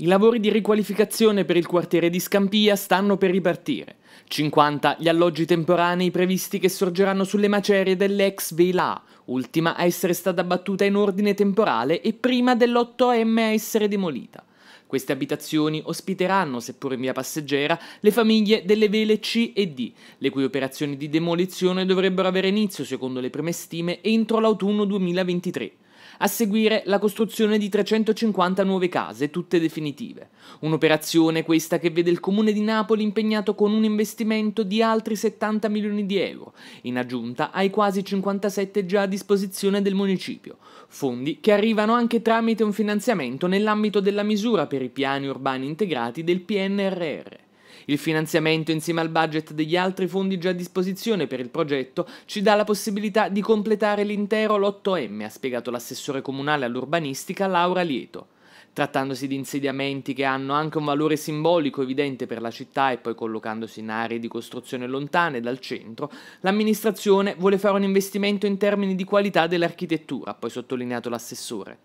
I lavori di riqualificazione per il quartiere di Scampia stanno per ripartire. 50 gli alloggi temporanei previsti che sorgeranno sulle macerie dell'ex Vela, ultima a essere stata abbattuta in ordine temporale e prima dell'8M a essere demolita. Queste abitazioni ospiteranno, seppur in via passeggera, le famiglie delle vele C e D, le cui operazioni di demolizione dovrebbero avere inizio, secondo le prime stime, entro l'autunno 2023. A seguire la costruzione di 350 nuove case, tutte definitive. Un'operazione questa che vede il comune di Napoli impegnato con un investimento di altri 70 milioni di euro, in aggiunta ai quasi 57 già a disposizione del municipio. Fondi che arrivano anche tramite un finanziamento nell'ambito della misura per i piani urbani integrati del PNRR. Il finanziamento insieme al budget degli altri fondi già a disposizione per il progetto ci dà la possibilità di completare l'intero lotto M, ha spiegato l'assessore comunale all'urbanistica Laura Lieto. Trattandosi di insediamenti che hanno anche un valore simbolico evidente per la città e poi collocandosi in aree di costruzione lontane dal centro, l'amministrazione vuole fare un investimento in termini di qualità dell'architettura, ha poi sottolineato l'assessore.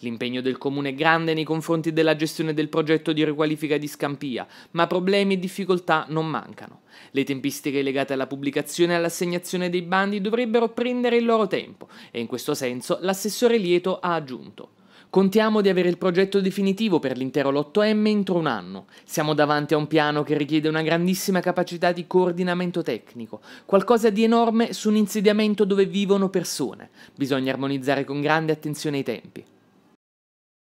L'impegno del comune è grande nei confronti della gestione del progetto di riqualifica di Scampia, ma problemi e difficoltà non mancano. Le tempistiche legate alla pubblicazione e all'assegnazione dei bandi dovrebbero prendere il loro tempo e in questo senso l'assessore Lieto ha aggiunto. Contiamo di avere il progetto definitivo per l'intero lotto M entro un anno. Siamo davanti a un piano che richiede una grandissima capacità di coordinamento tecnico, qualcosa di enorme su un insediamento dove vivono persone. Bisogna armonizzare con grande attenzione i tempi.